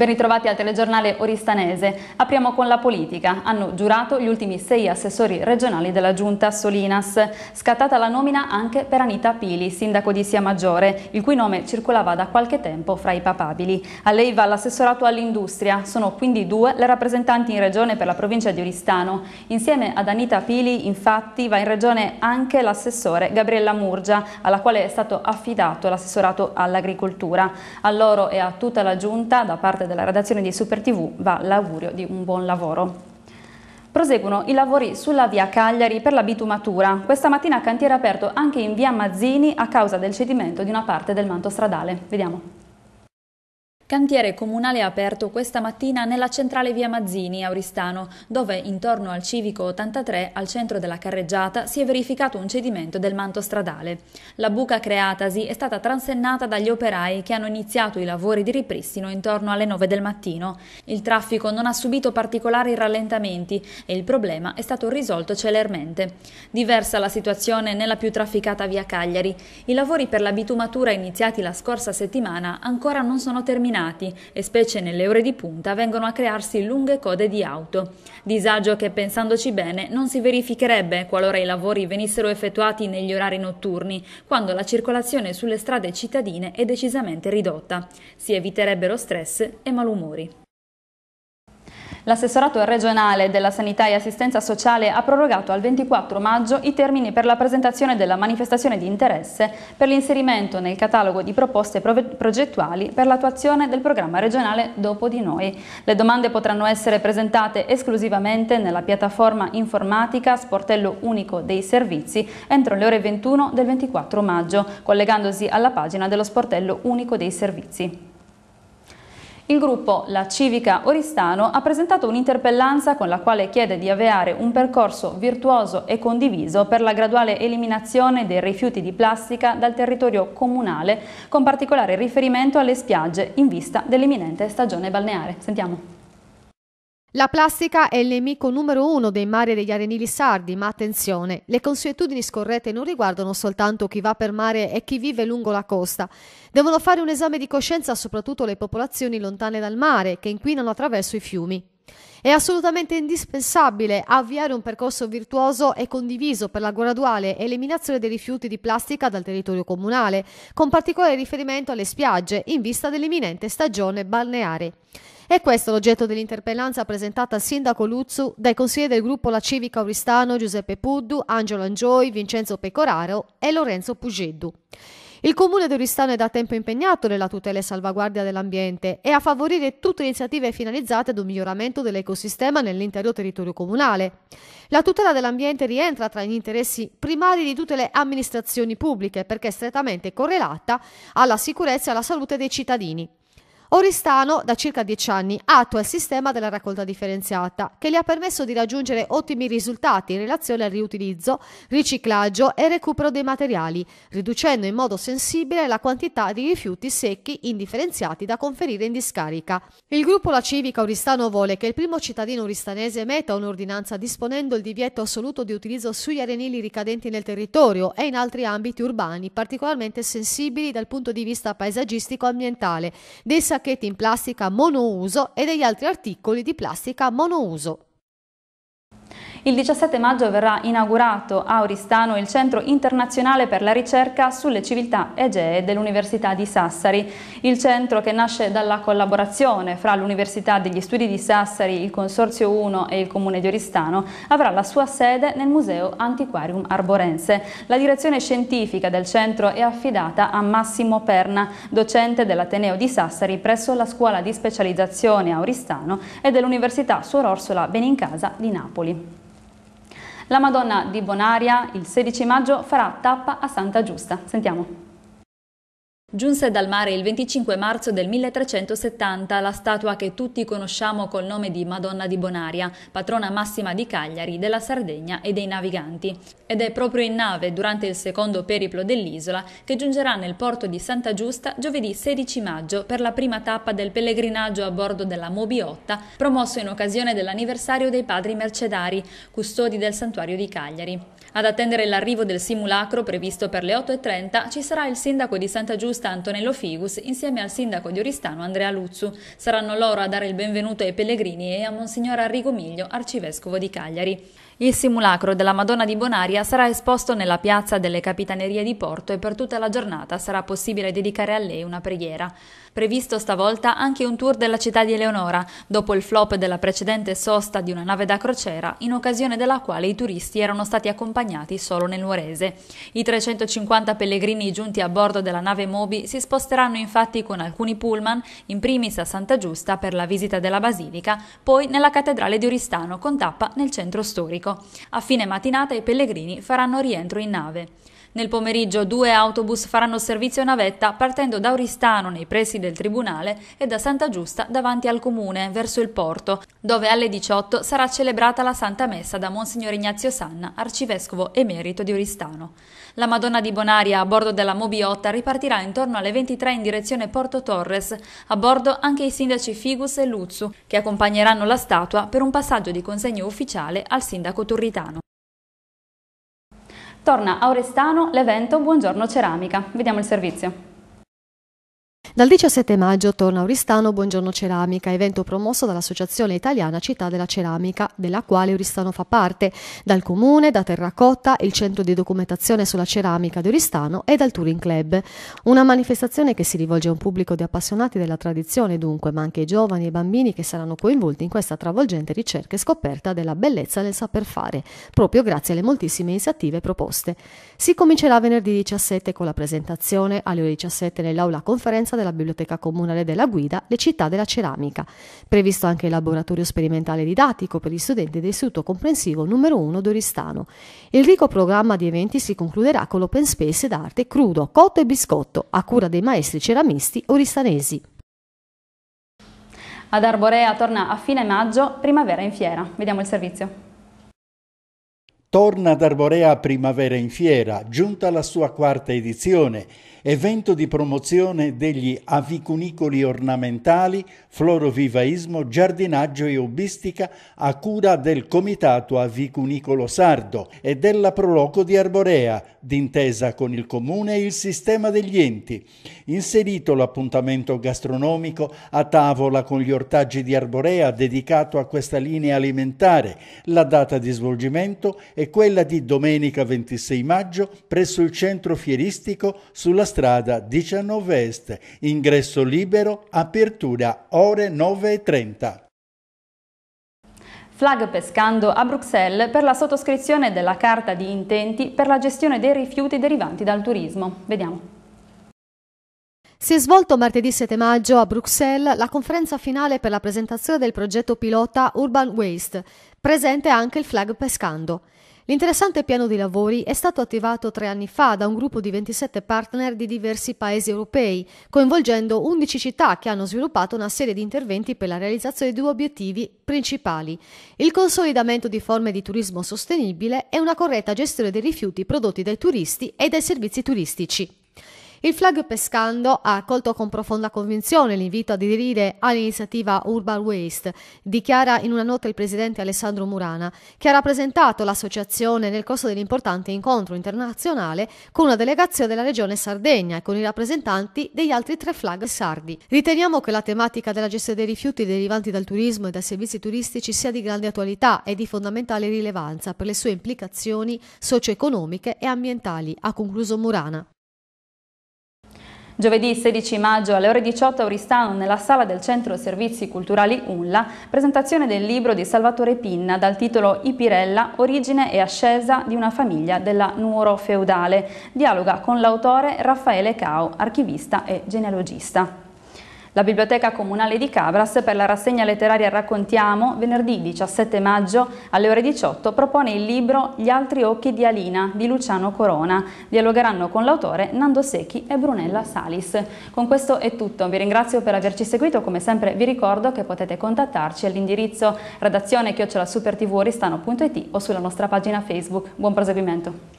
Ben ritrovati al telegiornale Oristanese. Apriamo con la politica. Hanno giurato gli ultimi sei assessori regionali della giunta Solinas. Scattata la nomina anche per Anita Pili, sindaco di Sia Maggiore, il cui nome circolava da qualche tempo fra i papabili. A lei va l'assessorato all'industria. Sono quindi due le rappresentanti in regione per la provincia di Oristano. Insieme ad Anita Pili, infatti, va in regione anche l'assessore Gabriella Murgia, alla quale è stato affidato l'assessorato all'agricoltura. A loro e a tutta la giunta, da parte della redazione di Super TV va l'augurio di un buon lavoro. Proseguono i lavori sulla via Cagliari per la bitumatura. Questa mattina cantiere aperto anche in via Mazzini a causa del cedimento di una parte del manto stradale. Vediamo. Cantiere comunale aperto questa mattina nella centrale via Mazzini, Auristano, dove intorno al civico 83, al centro della carreggiata, si è verificato un cedimento del manto stradale. La buca creatasi è stata transennata dagli operai che hanno iniziato i lavori di ripristino intorno alle 9 del mattino. Il traffico non ha subito particolari rallentamenti e il problema è stato risolto celermente. Diversa la situazione nella più trafficata via Cagliari. I lavori per la bitumatura iniziati la scorsa settimana ancora non sono terminati scatenati e specie nelle ore di punta vengono a crearsi lunghe code di auto. Disagio che pensandoci bene non si verificherebbe qualora i lavori venissero effettuati negli orari notturni, quando la circolazione sulle strade cittadine è decisamente ridotta. Si eviterebbero stress e malumori. L'assessorato regionale della sanità e assistenza sociale ha prorogato al 24 maggio i termini per la presentazione della manifestazione di interesse per l'inserimento nel catalogo di proposte progettuali per l'attuazione del programma regionale Dopo di noi. Le domande potranno essere presentate esclusivamente nella piattaforma informatica Sportello Unico dei Servizi entro le ore 21 del 24 maggio, collegandosi alla pagina dello Sportello Unico dei Servizi. Il gruppo La Civica Oristano ha presentato un'interpellanza con la quale chiede di avviare un percorso virtuoso e condiviso per la graduale eliminazione dei rifiuti di plastica dal territorio comunale, con particolare riferimento alle spiagge in vista dell'imminente stagione balneare. Sentiamo. La plastica è il nemico numero uno dei mari e degli arenili sardi, ma attenzione, le consuetudini scorrette non riguardano soltanto chi va per mare e chi vive lungo la costa. Devono fare un esame di coscienza soprattutto le popolazioni lontane dal mare, che inquinano attraverso i fiumi. È assolutamente indispensabile avviare un percorso virtuoso e condiviso per la graduale eliminazione dei rifiuti di plastica dal territorio comunale, con particolare riferimento alle spiagge in vista dell'imminente stagione balneare. È questo l'oggetto dell'interpellanza presentata al sindaco Luzzu dai consiglieri del gruppo La Civica Oristano Giuseppe Puddu, Angelo Angioi, Vincenzo Pecoraro e Lorenzo Pugeddu. Il comune di Oristano è da tempo impegnato nella tutela e salvaguardia dell'ambiente e a favorire tutte le iniziative finalizzate ad un miglioramento dell'ecosistema nell'intero territorio comunale. La tutela dell'ambiente rientra tra gli interessi primari di tutte le amministrazioni pubbliche perché è strettamente correlata alla sicurezza e alla salute dei cittadini. Oristano, da circa dieci anni, attua il sistema della raccolta differenziata, che gli ha permesso di raggiungere ottimi risultati in relazione al riutilizzo, riciclaggio e recupero dei materiali, riducendo in modo sensibile la quantità di rifiuti secchi indifferenziati da conferire in discarica. Il gruppo La Civica Oristano vuole che il primo cittadino oristanese metta un'ordinanza disponendo il divieto assoluto di utilizzo sugli arenili ricadenti nel territorio e in altri ambiti urbani particolarmente sensibili dal punto di vista paesaggistico-ambientale, dei sacri sacchetti in plastica monouso e degli altri articoli di plastica monouso. Il 17 maggio verrà inaugurato a Oristano il Centro Internazionale per la Ricerca sulle Civiltà Egee dell'Università di Sassari. Il centro che nasce dalla collaborazione fra l'Università degli Studi di Sassari, il Consorzio 1 e il Comune di Oristano avrà la sua sede nel Museo Antiquarium Arborense. La direzione scientifica del centro è affidata a Massimo Perna, docente dell'Ateneo di Sassari presso la scuola di specializzazione a Oristano e dell'Università Suor Orsola Benincasa di Napoli. La Madonna di Bonaria il 16 maggio farà tappa a Santa Giusta. Sentiamo. Giunse dal mare il 25 marzo del 1370 la statua che tutti conosciamo col nome di Madonna di Bonaria, patrona massima di Cagliari, della Sardegna e dei naviganti. Ed è proprio in nave, durante il secondo periplo dell'isola, che giungerà nel porto di Santa Giusta giovedì 16 maggio per la prima tappa del pellegrinaggio a bordo della Mobiotta, promosso in occasione dell'anniversario dei padri mercedari, custodi del santuario di Cagliari. Ad attendere l'arrivo del simulacro previsto per le 8.30 ci sarà il sindaco di Santa Giusta giornalista Antonello Figus insieme al sindaco di Oristano Andrea Luzzu. Saranno loro a dare il benvenuto ai pellegrini e a Monsignor Arrigo Miglio, arcivescovo di Cagliari. Il simulacro della Madonna di Bonaria sarà esposto nella piazza delle Capitanerie di Porto e per tutta la giornata sarà possibile dedicare a lei una preghiera. Previsto stavolta anche un tour della città di Eleonora, dopo il flop della precedente sosta di una nave da crociera, in occasione della quale i turisti erano stati accompagnati solo nel Nuorese. I 350 pellegrini giunti a bordo della nave Mobi si sposteranno infatti con alcuni pullman, in primis a Santa Giusta per la visita della basilica, poi nella cattedrale di Oristano con tappa nel centro storico. A fine mattinata i pellegrini faranno rientro in nave. Nel pomeriggio due autobus faranno servizio navetta partendo da Oristano nei pressi del Tribunale e da Santa Giusta davanti al Comune, verso il porto, dove alle 18 sarà celebrata la Santa Messa da Monsignor Ignazio Sanna, arcivescovo emerito di Oristano. La Madonna di Bonaria a bordo della Mobiotta ripartirà intorno alle 23 in direzione Porto Torres, a bordo anche i sindaci Figus e Luzzu, che accompagneranno la statua per un passaggio di consegno ufficiale al sindaco Turritano. Torna a Orestano l'evento Buongiorno Ceramica. Vediamo il servizio. Dal 17 maggio torna a Oristano Buongiorno Ceramica, evento promosso dall'Associazione Italiana Città della Ceramica, della quale Oristano fa parte, dal Comune, da Terracotta, il Centro di Documentazione sulla Ceramica di Oristano e dal Touring Club. Una manifestazione che si rivolge a un pubblico di appassionati della tradizione dunque, ma anche ai giovani e ai bambini che saranno coinvolti in questa travolgente ricerca e scoperta della bellezza del saper fare, proprio grazie alle moltissime iniziative proposte. Si comincerà venerdì 17 con la presentazione alle ore 17 nell'aula conferenza della la Biblioteca Comunale della Guida, le città della ceramica. Previsto anche il laboratorio sperimentale didattico per gli studenti dell'Istituto Comprensivo numero 1 Doristano. Il ricco programma di eventi si concluderà con l'open space d'arte crudo, cotto e biscotto, a cura dei maestri ceramisti oristanesi. Ad Arborea torna a fine maggio Primavera in Fiera. Vediamo il servizio. Torna ad Arborea Primavera in Fiera, giunta alla sua quarta edizione evento di promozione degli avicunicoli ornamentali, florovivaismo, giardinaggio e ubbistica a cura del Comitato Avicunicolo Sardo e della Proloco di Arborea, d'intesa con il Comune e il sistema degli enti. Inserito l'appuntamento gastronomico a tavola con gli ortaggi di Arborea dedicato a questa linea alimentare, la data di svolgimento è quella di domenica 26 maggio presso il centro fieristico sulla strada 19 Est, ingresso libero, apertura ore 9.30. Flag pescando a Bruxelles per la sottoscrizione della carta di intenti per la gestione dei rifiuti derivanti dal turismo. Vediamo. Si è svolto martedì 7 maggio a Bruxelles la conferenza finale per la presentazione del progetto pilota Urban Waste, presente anche il flag pescando. L'interessante piano di lavori è stato attivato tre anni fa da un gruppo di 27 partner di diversi paesi europei, coinvolgendo 11 città che hanno sviluppato una serie di interventi per la realizzazione di due obiettivi principali, il consolidamento di forme di turismo sostenibile e una corretta gestione dei rifiuti prodotti dai turisti e dai servizi turistici. Il flag pescando ha accolto con profonda convinzione l'invito ad aderire all'iniziativa Urban Waste, dichiara in una nota il presidente Alessandro Murana, che ha rappresentato l'associazione nel corso dell'importante incontro internazionale con una delegazione della regione Sardegna e con i rappresentanti degli altri tre flag sardi. Riteniamo che la tematica della gestione dei rifiuti derivanti dal turismo e dai servizi turistici sia di grande attualità e di fondamentale rilevanza per le sue implicazioni socio-economiche e ambientali, ha concluso Murana. Giovedì 16 maggio alle ore 18 a Oristano, nella sala del Centro Servizi Culturali UNLA, presentazione del libro di Salvatore Pinna dal titolo I Pirella, origine e ascesa di una famiglia della Nuoro feudale. Dialoga con l'autore Raffaele Cao, archivista e genealogista. La Biblioteca Comunale di Cabras per la rassegna letteraria Raccontiamo, venerdì 17 maggio alle ore 18, propone il libro Gli altri occhi di Alina di Luciano Corona. Dialogheranno con l'autore Nando Secchi e Brunella Salis. Con questo è tutto, vi ringrazio per averci seguito, come sempre vi ricordo che potete contattarci all'indirizzo redazione chiocciolasupertvoristano.it o sulla nostra pagina Facebook. Buon proseguimento.